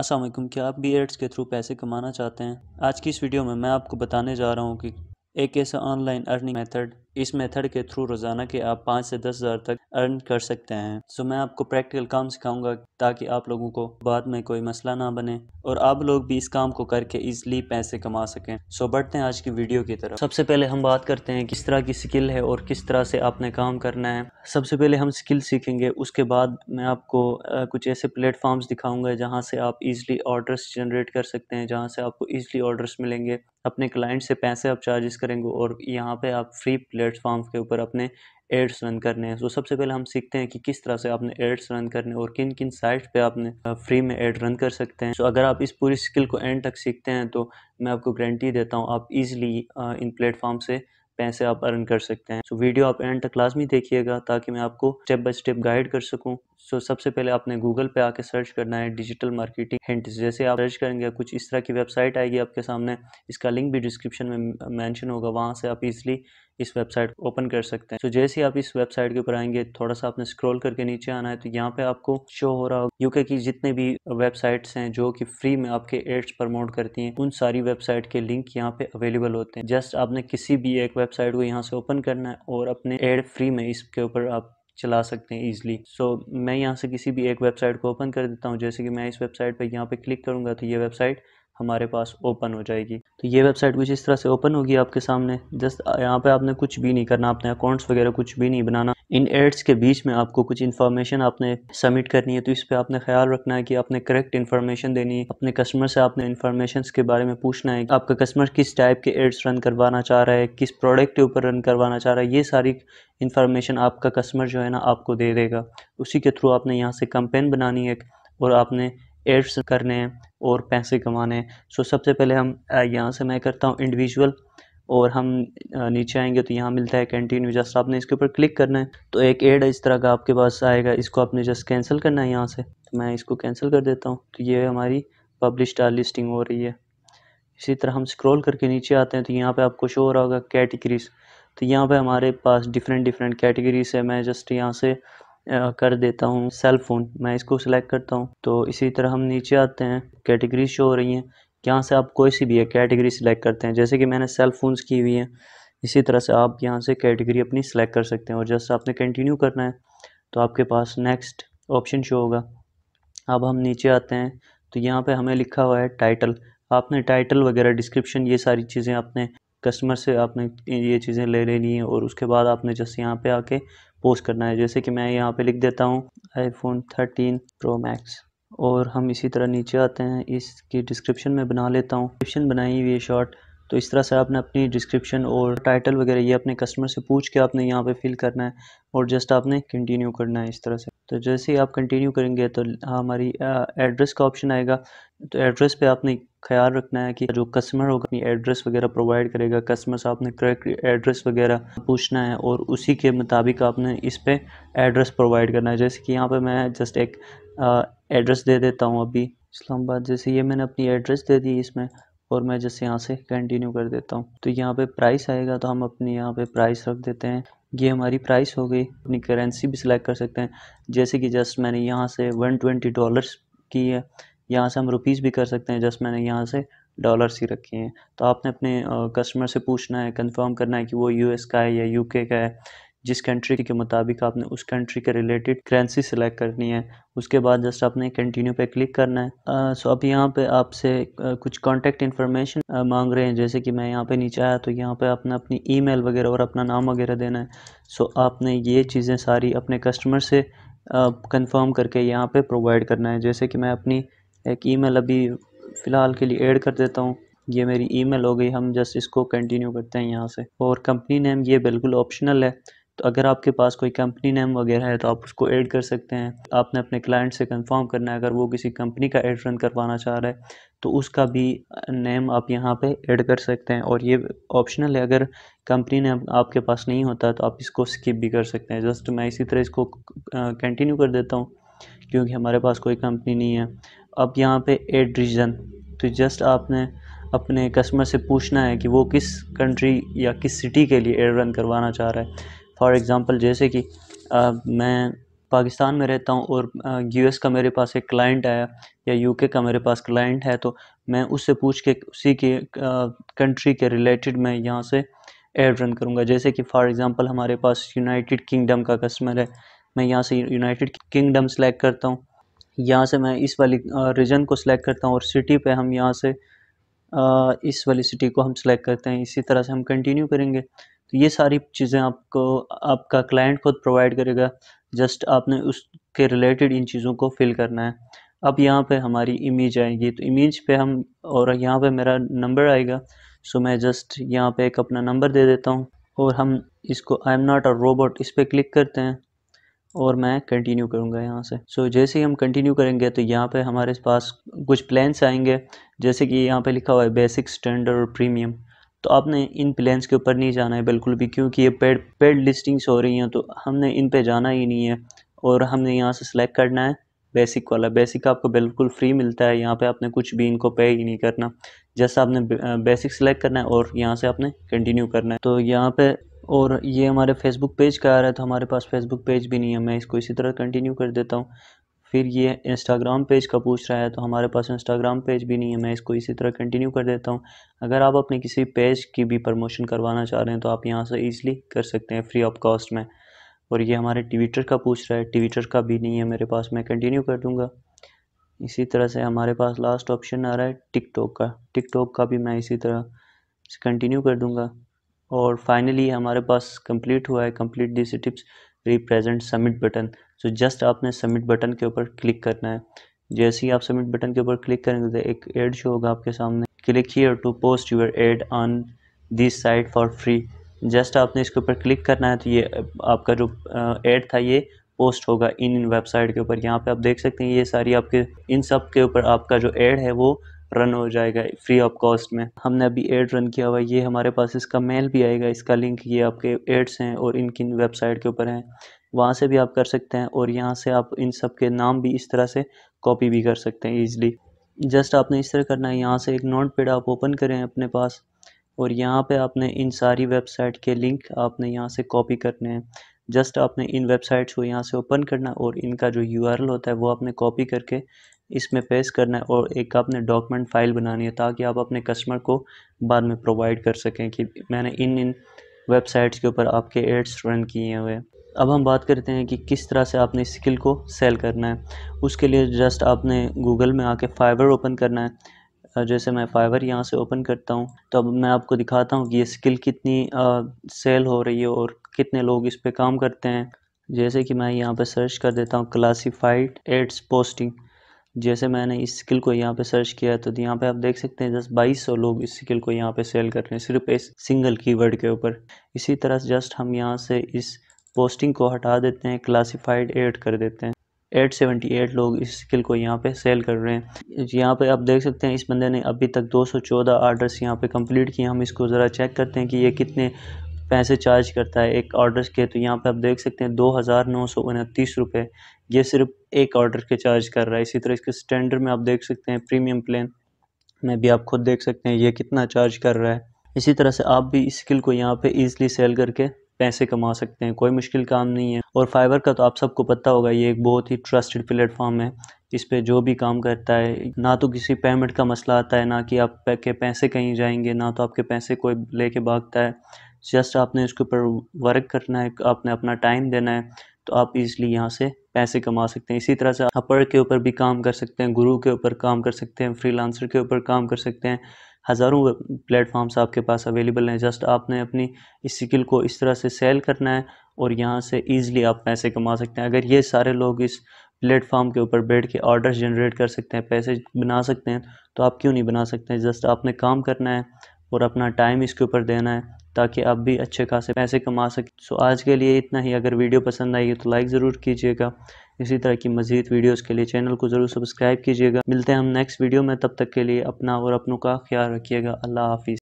असलम क्या आप B ads के थ्रू पैसे कमाना चाहते हैं आज की इस वीडियो में मैं आपको बताने जा रहा हूँ कि एक ऐसा ऑनलाइन अर्निंग मेथड इस मेथड के थ्रू रोज़ाना के आप पाँच से दस हज़ार तक अर्न कर सकते हैं सो मैं आपको प्रैक्टिकल काम सिखाऊंगा ताकि आप लोगों को बाद में कोई मसला ना बने और आप लोग भी इस काम को करके ईजिली पैसे कमा सकें सो बढ़ते हैं आज की वीडियो की तरफ सबसे पहले हम बात करते हैं किस तरह की स्किल है और किस तरह से आपने काम करना है सबसे पहले हम स्किल सीखेंगे उसके बाद मैं आपको कुछ ऐसे प्लेटफॉर्म्स दिखाऊंगा जहाँ से आप इजली ऑर्डर्स जनरेट कर सकते हैं जहाँ से आपको ईज़िली ऑर्डर्स मिलेंगे अपने क्लाइंट से पैसे आप चार्जेस करेंगे और यहाँ पर आप फ्री प्लेटफॉर्म्स के ऊपर अपने एड्स रन करने हैं तो सबसे पहले हम सीखते हैं कि किस तरह से आपने एड्स रन करने और किन किन साइट पे आपने फ्री में एड रन कर सकते हैं तो अगर आप इस पूरी स्किल को एंड तक सीखते हैं तो मैं आपको गारंटी देता हूँ आप इजीली इन प्लेटफॉर्म से पैसे आप अर्न कर सकते हैं सो so, वीडियो आप एंड तक लाजमी देखिएगा ताकि मैं आपको स्टेप बाय स्टेप गाइड कर सकूँ सो तो so, सबसे पहले आपने गूगल पे आके सर्च करना है डिजिटल मार्केटिंग हिंट जैसे आप सर्च करेंगे कुछ इस तरह की वेबसाइट आएगी आपके सामने इसका लिंक भी डिस्क्रिप्शन में मेंशन होगा वहाँ से आप इजीली इस वेबसाइट को ओपन कर सकते हैं तो जैसे ही आप इस वेबसाइट के ऊपर आएंगे थोड़ा सा आपने स्क्रॉल करके नीचे आना है तो यहाँ पे आपको शो हो रहा होगा यूके की जितने भी वेबसाइट्स हैं जो कि फ्री में आपके एड्स प्रमोट करती हैं उन सारी वेबसाइट के लिंक यहाँ पे अवेलेबल होते हैं जस्ट आपने किसी भी एक वेबसाइट को यहाँ से ओपन करना है और अपने एड फ्री में इसके ऊपर आप चला सकते हैं ईजिली सो so, मैं यहाँ से किसी भी एक वेबसाइट को ओपन कर देता हूँ जैसे कि मैं इस वेबसाइट पर यहाँ पे क्लिक करूँगा तो ये वेबसाइट हमारे पास ओपन हो जाएगी तो ये वेबसाइट कुछ इस तरह से ओपन होगी आपके सामने जस्ट यहाँ पे आपने कुछ भी नहीं करना आपने अकाउंट्स वगैरह कुछ भी नहीं बनाना इन एड्स के बीच में आपको कुछ इन्फॉर्मेशन आपने सबमिट करनी है तो इस पर आपने ख्याल रखना है कि आपने करेक्ट इन्फॉर्मेशन देनी है अपने कस्टमर से आपने इन्फॉर्मेशन के बारे में पूछना है आपका कस्टमर किस टाइप के एड्स रन करवाना चाह रहा है किस प्रोडक्ट के ऊपर रन करवाना चाह रहा है ये सारी इन्फॉर्मेशन आपका कस्टमर जो है ना आपको दे देगा उसी के थ्रू आपने यहाँ से कंपेन बनानी है और आपने एड्स करने हैं और पैसे कमाने हैं सो सबसे पहले हम यहाँ से मैं करता हूँ इंडिविजुअल और हम नीचे आएंगे तो यहाँ मिलता है कैंटीन जस्ट आपने इसके ऊपर क्लिक करना है तो एक एड इस तरह का आपके पास आएगा इसको आपने जस्ट कैंसिल करना है यहाँ से तो मैं इसको कैंसिल कर देता हूँ तो ये हमारी पब्लिश आर लिस्टिंग हो रही है इसी तरह हम स्क्रॉल करके नीचे आते हैं तो यहाँ पे आपको शो हो रहा होगा कैटेगरीज तो यहाँ पे हमारे पास डिफरेंट डिफरेंट कैटेगरीज है मैं जस्ट यहाँ से कर देता हूँ सेल फ़ोन मैं इसको सिलेक्ट करता हूँ तो इसी तरह हम नीचे आते हैं कैटेगरी शो हो रही हैं यहाँ से आप कोई सी भी है कैटेगरी सिलेक्ट करते हैं जैसे कि मैंने सेल फ़ोन्स की हुई हैं इसी तरह से आप यहाँ से कैटेगरी अपनी सिलेक्ट कर सकते हैं और जैसे आपने कंटिन्यू करना है तो आपके पास नेक्स्ट ऑप्शन शो होगा अब हम नीचे आते हैं तो यहाँ पर हमें लिखा हुआ है टाइटल आपने टाइटल वगैरह डिस्क्रिप्शन ये सारी चीज़ें आपने कस्टमर से आपने ये चीज़ें ले लेनी है और उसके बाद आपने जैसे यहाँ पे आके पोस्ट करना है जैसे कि मैं यहाँ पे लिख देता हूँ आईफोन 13 प्रो मैक्स और हम इसी तरह नीचे आते हैं इसकी डिस्क्रिप्शन में बना लेता हूँ डिस्क्रिप्शन बनाई हुई है शॉर्ट तो इस तरह से आपने अपनी डिस्क्रिप्शन और टाइटल वगैरह ये अपने कस्टमर से पूछ के आपने यहाँ पे फिल करना है और जस्ट आपने कंटिन्यू करना है इस तरह से तो जैसे ही आप कंटिन्यू करेंगे तो हमारी एड्रेस का ऑप्शन आएगा तो एड्रेस पे आपने ख्याल रखना है कि जो कस्टमर होगा अपनी एड्रेस वगैरह प्रोवाइड करेगा कस्टमर से आपने करेक्ट एड्रेस वगैरह पूछना है और उसी के मुताबिक आपने इस पर एड्रेस प्रोवाइड करना है जैसे कि यहाँ पर मैं जस्ट एक एड्रेस दे देता हूँ अभी इस्लामाबाद जैसे ये मैंने अपनी एड्रेस दे दी इसमें और मैं जैसे यहाँ से कंटिन्यू कर देता हूँ तो यहाँ पे प्राइस आएगा तो हम अपने यहाँ पे प्राइस रख देते हैं ये हमारी प्राइस हो गई अपनी करेंसी भी सिलेक्ट कर सकते हैं जैसे कि जस्ट मैंने यहाँ से 120 डॉलर्स की है यहाँ से हम रुपीज़ भी कर सकते हैं जस्ट मैंने यहाँ से डॉलर्स ही रखे हैं तो आपने अपने कस्टमर से पूछना है कंफर्म करना है कि वो यूएस का है या यूके का है जिस कंट्री के मुताबिक आपने उस कंट्री के रिलेटेड करेंसी सेलेक्ट करनी है उसके बाद जस्ट आपने कंटिन्यू पे क्लिक करना है सो अब यहाँ पे आपसे कुछ कॉन्टेक्ट इन्फॉर्मेशन मांग रहे हैं जैसे कि मैं यहाँ पे नीचे आया तो यहाँ पे आपने अपनी ईमेल वगैरह और अपना नाम वगैरह देना है सो आपने ये चीज़ें सारी अपने कस्टमर से कन्फर्म करके यहाँ पर प्रोवाइड करना है जैसे कि मैं अपनी एक ईमेल अभी फ़िलहाल के लिए ऐड कर देता हूँ ये मेरी ईमेल हो गई हम जस्ट इसको कंटिन्यू करते हैं यहाँ से और कंपनी नेम ये बिल्कुल ऑप्शनल है तो अगर आपके पास कोई कंपनी नेम वगैरह है तो आप उसको ऐड कर सकते हैं आपने अपने क्लाइंट से कंफर्म करना है अगर वो किसी कंपनी का एड रन करवाना चाह रहा है तो उसका भी नेम आप यहाँ पे ऐड कर सकते हैं और ये ऑप्शनल है अगर कंपनी नेम आपके पास नहीं होता तो आप इसको स्किप भी कर सकते हैं जस्ट मैं इसी तरह इसको कंटिन्यू कर देता हूँ क्योंकि हमारे पास कोई कंपनी नहीं है अब यहाँ पे एड रीजन तो जस्ट आपने अपने कस्टमर से पूछना है कि वो किस कंट्री या किस सिटी के लिए एड रन करवाना चाह रहा है फॉर एग्ज़ाम्पल जैसे कि आ, मैं पाकिस्तान में रहता हूँ और यूएस का मेरे पास एक क्लाइंट आया या के का मेरे पास क्लाइंट है तो मैं उससे पूछ के उसी के कंट्री के रिलेटेड मैं यहाँ से एड रन करूँगा जैसे कि फॉर एग्ज़ाम्पल हमारे पास यूनाइटेड किंगडम का कस्टमर है मैं यहाँ से यूनाइटेड किंगडम सेलेक्ट करता हूँ यहाँ से मैं इस वाली रीजन को सिलेक्ट करता हूँ और सिटी पे हम यहाँ से इस वाली सिटी को हम सिलेक्ट करते हैं इसी तरह से हम कंटिन्यू करेंगे तो ये सारी चीज़ें आपको आपका क्लाइंट खुद प्रोवाइड करेगा जस्ट आपने उसके रिलेटेड इन चीज़ों को फिल करना है अब यहाँ पे हमारी इमेज आएगी तो इमेज पे हम और यहाँ पे मेरा नंबर आएगा सो मैं जस्ट यहाँ पे एक अपना नंबर दे देता हूँ और हम इसको I am not a robot इस पर क्लिक करते हैं और मैं कंटिन्यू करूँगा यहाँ से सो so, जैसे ही हम कंटिन्यू करेंगे तो यहाँ पे हमारे पास कुछ प्लान्स आएंगे जैसे कि यहाँ पे लिखा हुआ है बेसिक स्टैंडर्ड और प्रीमियम तो आपने इन प्लान्स के ऊपर नहीं जाना है बिल्कुल भी क्योंकि ये पेड पेड लिस्टिंग्स हो रही हैं तो हमने इन पर जाना ही नहीं है और हमने यहाँ से सिलेक्ट करना है बेसिक वाला बेसिक आपको बिल्कुल फ्री मिलता है यहाँ पर आपने कुछ भी इनको पे ही नहीं करना जैसा आपने बेसिक सेलेक्ट करना है और यहाँ से आपने कंटिन्यू करना है तो यहाँ पर और ये हमारे फेसबुक पेज का आ रहा है तो हमारे पास फेसबुक पेज भी नहीं है मैं इसको इसी तरह कंटिन्यू कर देता हूँ फिर ये इंस्टाग्राम पेज का पूछ रहा है तो हमारे पास इंस्टाग्राम पेज भी नहीं है मैं इसको इसी तरह कंटिन्यू कर देता हूँ अगर आप अपने किसी पेज की भी प्रमोशन करवाना चाह रहे हैं तो आप यहाँ से ईजिली कर सकते हैं फ्री ऑफ कॉस्ट में और ये हमारे ट्विटर का पूछ रहा है ट्विटर का भी नहीं है मेरे पास मैं कंटिन्यू कर दूँगा इसी तरह से हमारे पास लास्ट ऑप्शन आ रहा है टिकटॉक का टिकटॉक का भी मैं इसी तरह कंटिन्यू कर दूँगा और फाइनली हमारे पास कंप्लीट हुआ है complete the tips represent submit button so just आपने सबमिट बटन के ऊपर क्लिक करना है जैसे ही आप सबमिट बटन के ऊपर क्लिक करेंगे तो एक एड शो होगा आपके सामने click here to post your ad on this site for free just आपने इसके ऊपर क्लिक करना है तो ये आपका जो एड था ये पोस्ट होगा इन इन वेबसाइट के ऊपर यहाँ पे आप देख सकते हैं ये सारी आपके इन सब के ऊपर आपका जो एड है वो रन हो जाएगा फ्री ऑफ कॉस्ट में हमने अभी एड रन किया हुआ है ये हमारे पास इसका मेल भी आएगा इसका लिंक ये आपके एड्स हैं और इनकी वेबसाइट के ऊपर हैं वहाँ से भी आप कर सकते हैं और यहाँ से आप इन सब के नाम भी इस तरह से कॉपी भी कर सकते हैं ईजिली जस्ट आपने इस तरह करना है यहाँ से एक नोट पेड आप ओपन करें अपने पास और यहाँ पे आपने इन सारी वेबसाइट के लिंक आपने यहाँ से कॉपी करने हैं जस्ट आपने इन वेबसाइट्स को यहाँ से ओपन करना और इनका जो यू होता है वो आपने कॉपी करके इसमें पेश करना है और एक आपने डॉक्यूमेंट फ़ाइल बनानी है ताकि आप अपने कस्टमर को बाद में प्रोवाइड कर सकें कि मैंने इन इन वेबसाइट्स के ऊपर आपके एड्स रन किए हुए अब हम बात करते हैं कि किस तरह से आपने स्किल को सेल करना है उसके लिए जस्ट आपने गूगल में आके फाइवर ओपन करना है जैसे मैं फाइवर यहाँ से ओपन करता हूँ तो अब मैं आपको दिखाता हूँ कि ये स्किल कितनी आ, सेल हो रही है और कितने लोग इस पर काम करते हैं जैसे कि मैं यहाँ पर सर्च कर देता हूँ क्लासीफाइड एड्स पोस्टिंग जैसे मैंने इस स्किल को यहाँ पे सर्च किया तो यहाँ पे आप देख सकते हैं दस बाईस सौ लोग इस स्किल को यहाँ पे सेल कर रहे हैं सिर्फ इस सिंगल कीवर्ड के ऊपर इसी तरह से जस्ट हम यहाँ से इस पोस्टिंग को हटा देते हैं क्लासिफाइड एड कर देते हैं 878 लोग इस स्किल को यहाँ पे सेल कर रहे हैं यहाँ पे आप देख सकते हैं इस बंदे ने अभी तक 214 ऑर्डर्स यहाँ पे कंप्लीट किए हम इसको ज़रा चेक करते हैं कि ये कितने पैसे चार्ज करता है एक ऑर्डर के तो यहाँ पे आप देख सकते हैं दो हज़ार नौ सौ उनतीस रुपये ये सिर्फ एक ऑर्डर के चार्ज कर रहा है इसी तरह इसके स्टैंडर्ड में आप देख सकते हैं प्रीमियम प्लान में भी आप खुद देख सकते हैं ये कितना चार्ज कर रहा है इसी तरह से आप भी स्किल को यहाँ पे ईजिली सेल करके पैसे कमा सकते हैं कोई मुश्किल काम नहीं है और फाइबर का तो आप सबको पता होगा ये एक बहुत ही ट्रस्टेड प्लेटफॉर्म है इस पर जो भी काम करता है ना तो किसी पेमेंट का मसला आता है ना कि आप के पैसे कहीं जाएंगे ना तो आपके पैसे कोई लेके भागता है जस्ट आपने इसके ऊपर वर्क करना है आपने अपना टाइम देना है तो आप ईज़िली यहाँ से पैसे कमा सकते हैं इसी तरह से अपर के ऊपर भी काम कर सकते हैं गुरु के ऊपर काम कर सकते हैं फ्रीलांसर के ऊपर काम कर सकते हैं हज़ारों प्लेटफॉर्म्स आपके पास अवेलेबल हैं जस्ट आपने अपनी इस स्किल को इस तरह से सेल करना है और यहाँ से ईज़िली आप पैसे कमा सकते हैं अगर ये सारे लोग इस प्लेटफॉर्म के ऊपर बैठ के ऑर्डर्स जनरेट कर सकते हैं पैसे बना सकते हैं तो आप क्यों नहीं बना सकते हैं जस्ट आपने काम करना है और अपना टाइम इसके ऊपर देना है ताकि आप भी अच्छे खासे पैसे कमा सकें सो आज के लिए इतना ही अगर वीडियो पसंद आई तो लाइक ज़रूर कीजिएगा इसी तरह की मज़ीद वीडियोस के लिए चैनल को ज़रूर सब्सक्राइब कीजिएगा मिलते हैं हम नेक्स्ट वीडियो में तब तक के लिए अपना और अपनों का ख्याल रखिएगा अल्लाह हाफिज़